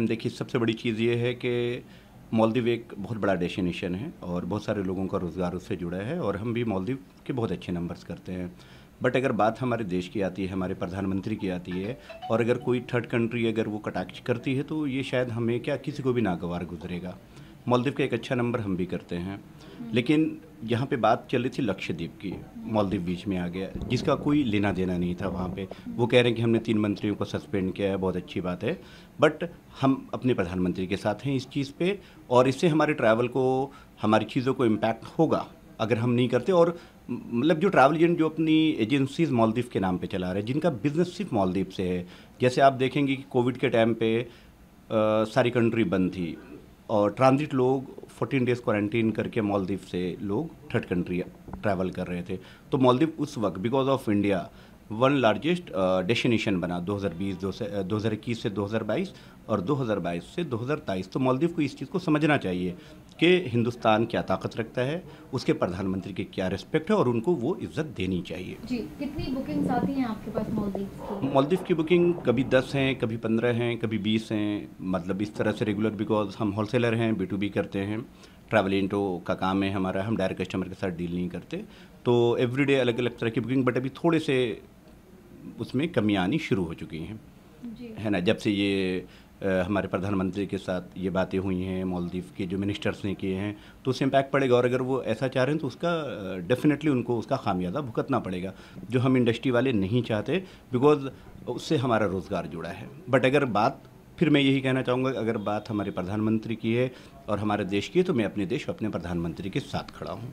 देखिए सबसे बड़ी चीज़ ये है कि मालदीव एक बहुत बड़ा डेस्टिनेशन है और बहुत सारे लोगों का रोज़गार उससे जुड़ा है और हम भी मालदीव के बहुत अच्छे नंबर्स करते हैं बट अगर बात हमारे देश की आती है हमारे प्रधानमंत्री की आती है और अगर कोई थर्ड कंट्री अगर वो कटाक्ष करती है तो ये शायद हमें क्या किसी को भी नागवार गुजरेगा मालदीव का एक अच्छा नंबर हम भी करते हैं लेकिन यहाँ पे बात चल रही थी लक्षद्वीप की मालदीव बीच में आ गया जिसका कोई लेना देना नहीं था वहाँ पे वो कह रहे हैं कि हमने तीन मंत्रियों को सस्पेंड किया है बहुत अच्छी बात है बट हम अपने प्रधानमंत्री के साथ हैं इस चीज़ पे और इससे हमारे ट्रैवल को हमारी चीज़ों को इम्पैक्ट होगा अगर हम नहीं करते और मतलब जो ट्रैवल एजेंट जो अपनी एजेंसीज मालदीव के नाम पर चला रहे हैं जिनका बिजनेस सिर्फ मालदीव से है जैसे आप देखेंगे कि कोविड के टाइम पर सारी कंट्री बंद थी और ट्रांजिट लोग 14 डेज क्वारंटीन करके मालदीव से लोग थर्ड कंट्री ट्रैवल कर रहे थे तो मालदीव उस वक्त because of India one largest destination बना 2020 2021 से 2022 और 2022 से 2023 तो मालदीव को इस चीज़ को समझना चाहिए कि हिंदुस्तान क्या ताकत रखता है उसके प्रधानमंत्री की क्या रिस्पेक्ट है और उनको वो इज्जत देनी चाहिए जी कितनी बुकिंग आती हैं आपके पास मालदीव की मालदीव की बुकिंग कभी दस हैं कभी पंद्रह हैं कभी बीस हैं मतलब इस तरह से रेगुलर बिकॉज हम होलसेलर हैं बी टू बी करते हैं ट्रैवल इंटो का काम है हमारा हम डायरेक्ट कस्टमर के साथ डील नहीं करते तो एवरीडे अलग अलग तरह की बुकिंग बट अभी थोड़े से उसमें कमियाँ आनी शुरू हो चुकी हैं है ना जब से ये हमारे प्रधानमंत्री के साथ ये बातें हुई हैं मालदीव के जो मिनिस्टर्स ने किए हैं तो उससे इम्पैक्ट पड़ेगा और अगर वो ऐसा चाह रहे हैं तो उसका डेफिनेटली उनको उसका खामियाजा भुगतना पड़ेगा जो हम इंडस्ट्री वाले नहीं चाहते बिकॉज उससे हमारा रोज़गार जुड़ा है बट अगर बात फिर मैं यही कहना चाहूँगा अगर बात हमारे प्रधानमंत्री की है और हमारे देश की है तो मैं अपने देश अपने प्रधानमंत्री के साथ खड़ा हूँ